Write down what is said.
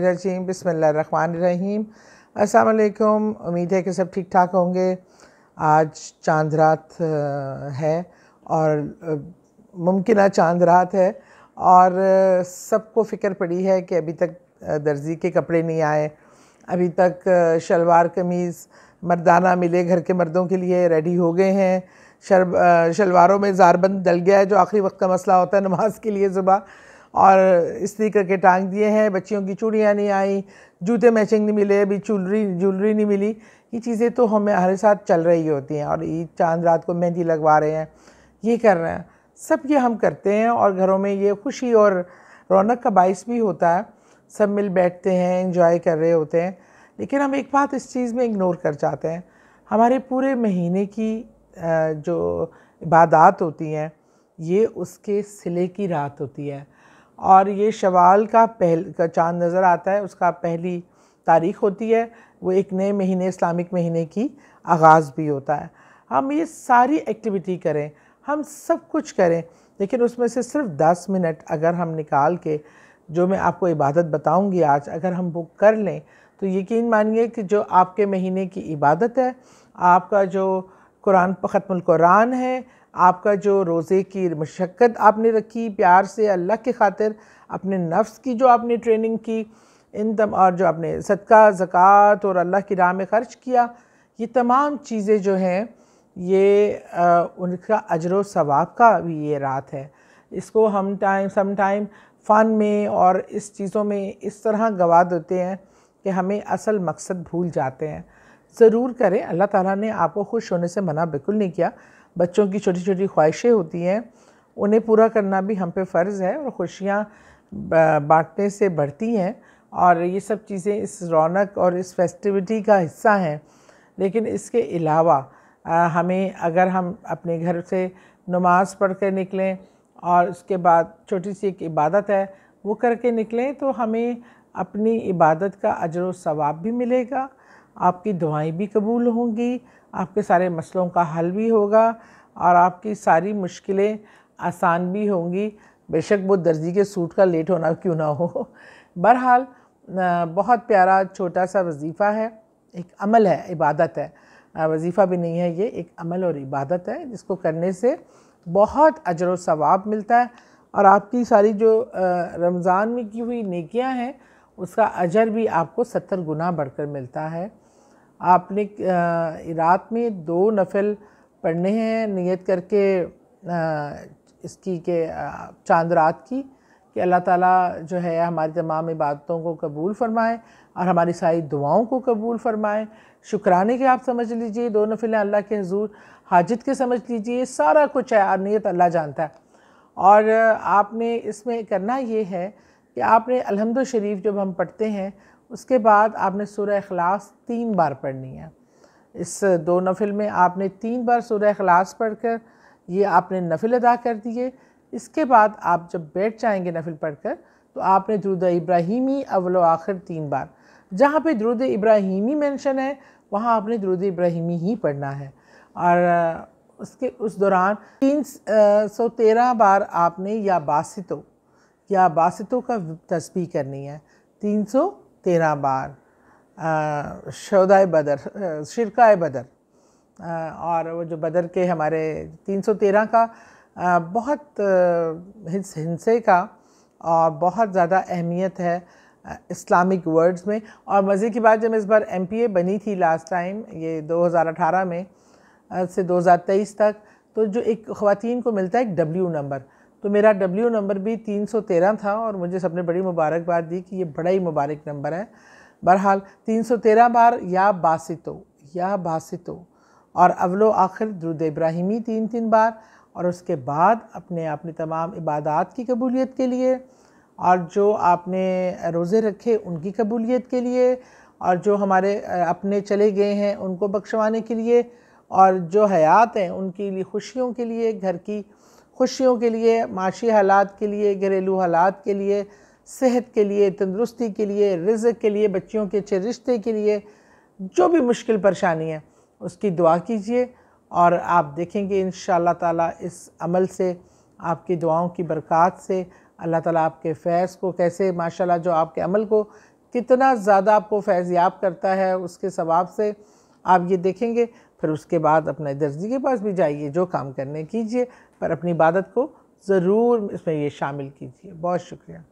रजीम रहीम असलकुम उम्मीद है कि सब ठीक ठाक होंगे आज चांद रात है और मुमकिन चांद रात है और सबको फ़िक्र पड़ी है कि अभी तक दर्जी के कपड़े नहीं आए अभी तक शलवार कमीज़ मर्दाना मिले घर के मर्दों के लिए रेडी हो गए हैं शर शलवारों में जारबंद डल गया है जो आखिरी वक्त का मसला होता है नमाज के लिए सुबह और इसी करके टांग दिए हैं बच्चियों की चूड़ियाँ नहीं आई जूते मैचिंग नहीं मिले अभी चूलरी ज्वेलरी नहीं मिली ये चीज़ें तो हमें हर साथ चल रही होती हैं और ईद चांद रात को मेहंदी लगवा रहे हैं ये कर रहे हैं सब ये हम करते हैं और घरों में ये खुशी और रौनक का बाइस भी होता है सब मिल बैठते हैं इंजॉय कर रहे होते हैं लेकिन हम एक बात इस चीज़ में इग्नोर कर जाते हैं हमारे पूरे महीने की जो इबादत होती हैं ये उसके सिले की रात होती है और ये शवाल का पहल का चांद नज़र आता है उसका पहली तारीख होती है वो एक नए महीने इस्लामिक महीने की आगाज़ भी होता है हम ये सारी एक्टिविटी करें हम सब कुछ करें लेकिन उसमें से सिर्फ दस मिनट अगर हम निकाल के जो मैं आपको इबादत बताऊंगी आज अगर हम बुक कर लें तो यकीन मानिए कि जो आपके महीने की इबादत है आपका जो कुरान ख़त्मुल कुरान है आपका जो रोज़े की मशक्क़त आपने रखी प्यार से अल्लाह के खातिर अपने नफ्स की जो आपने ट्रेनिंग की इन तम और जो आपने सदका ज़क़़त और अल्लाह की राह में ख़र्च किया ये तमाम चीज़ें जो हैं ये आ, उनका अजर सवाब का भी ये रात है इसको हम टाइम सम टाइम फ़न में और इस चीज़ों में इस तरह गवा देते हैं कि हमें असल मकसद भूल जाते हैं ज़रूर करें अल्लाह ताला ने आपको खुश होने से मना बिल्कुल नहीं किया बच्चों की छोटी छोटी ख्वाहिशें होती हैं उन्हें पूरा करना भी हम पे फ़र्ज़ है और खुशियाँ बांटने से बढ़ती हैं और ये सब चीज़ें इस रौनक और इस फेस्टिविटी का हिस्सा हैं लेकिन इसके अलावा हमें अगर हम अपने घर से नमाज़ पढ़ कर निकलें और उसके बाद छोटी सी एक इबादत है वो करके निकलें तो हमें अपनी इबादत का अजर व सवाब भी मिलेगा आपकी दुआएं भी कबूल होंगी आपके सारे मसलों का हल भी होगा और आपकी सारी मुश्किलें आसान भी होंगी बेशक वो दर्जी के सूट का लेट होना क्यों ना हो बहरहाल बहुत प्यारा छोटा सा वजीफ़ा है एक अमल है इबादत है वजीफ़ा भी नहीं है ये एक अमल और इबादत है जिसको करने से बहुत अजर व सवाब मिलता है और आपकी सारी जो रमज़ान में की हुई नेकियां हैं उसका अजर भी आपको सत्तर गुना बढ़कर मिलता है आपने रात में दो नफिल पढ़ने हैं नियत करके इसकी के चांद रात की कि अल्लाह ताला जो है हमारी तमाम इबादतों को कबूल फरमाए और हमारी सारी दुआओं को कबूल फरमाए शुक्राने के आप समझ लीजिए दो नफिलें अल्लाह के हजूर हाजत के समझ लीजिए सारा कुछ है और नीयत अल्लाह जानता है और आपने इसमें करना ये है कि आपने अलहमद शरीफ जब हम पढ़ते हैं उसके बाद आपने सूर्य अखलास तीन बार पढ़नी है इस दो नफिल में आपने तीन बार सूर्य अखलास पढ़ कर ये आपने नफिल अदा कर दिए इसके बाद आप जब बैठ जाएंगे नफिल पढ़ कर तो आपने दरुद इब्राहिमी अवल आखिर तीन बार जहाँ पे दरुद इब्राहिमी मेंशन है वहाँ आपने द्रुद इब्राहिमी ही पढ़ना है और उसके उस दौरान तीन सौ तेरह बार आपने या बासितों या बासितों का तस्बी करनी है तीन सौ तेरह बार शोदाय बदर शिरकाय बदर और वो जो बदर के हमारे 313 का बहुत हिंसे का और बहुत ज़्यादा अहमियत है इस्लामिक वर्ड्स में और मज़े की बात जब इस बार एम बनी थी लास्ट टाइम ये 2018 में से 2023 तक तो जो एक ख़वान को मिलता है एक डब्ल्यू नंबर तो मेरा डब्ल्यू नंबर भी 313 था और मुझे सबने बड़ी मुबारकबाद दी कि ये बड़ा ही मुबारक नंबर है बहरहाल 313 बार या बासितो या बासितो और अवलो आखिर द्रुद इब्राहिमी तीन तीन बार और उसके बाद अपने अपने तमाम इबादत की कबूलियत के लिए और जो आपने रोज़े रखे उनकी कबूलियत के लिए और जो हमारे अपने चले गए हैं उनको बख्शवाने के लिए और जो हयात हैं उनके लिए खुशियों के लिए घर की खुशियों के लिए माशी हालात के लिए घरेलू हालात के लिए सेहत के लिए तंदरुस्ती के लिए रिज़ के लिए बच्चियों के अच्छे रिश्ते के लिए जो भी मुश्किल परेशानी है उसकी दुआ कीजिए और आप देखेंगे इन ताला इस अमल से आपकी दुआओं की बरक़ात से अल्लाह ताला आपके फैज़ को कैसे माशाल्लाह जो आपके अमल को कितना ज़्यादा आपको फैज़ याब करता है उसके सवाब से आप ये देखेंगे फिर उसके बाद अपने दर्जी के पास भी जाइए जो काम करने कीजिए पर अपनी इबादत को ज़रूर इसमें ये शामिल कीजिए बहुत शुक्रिया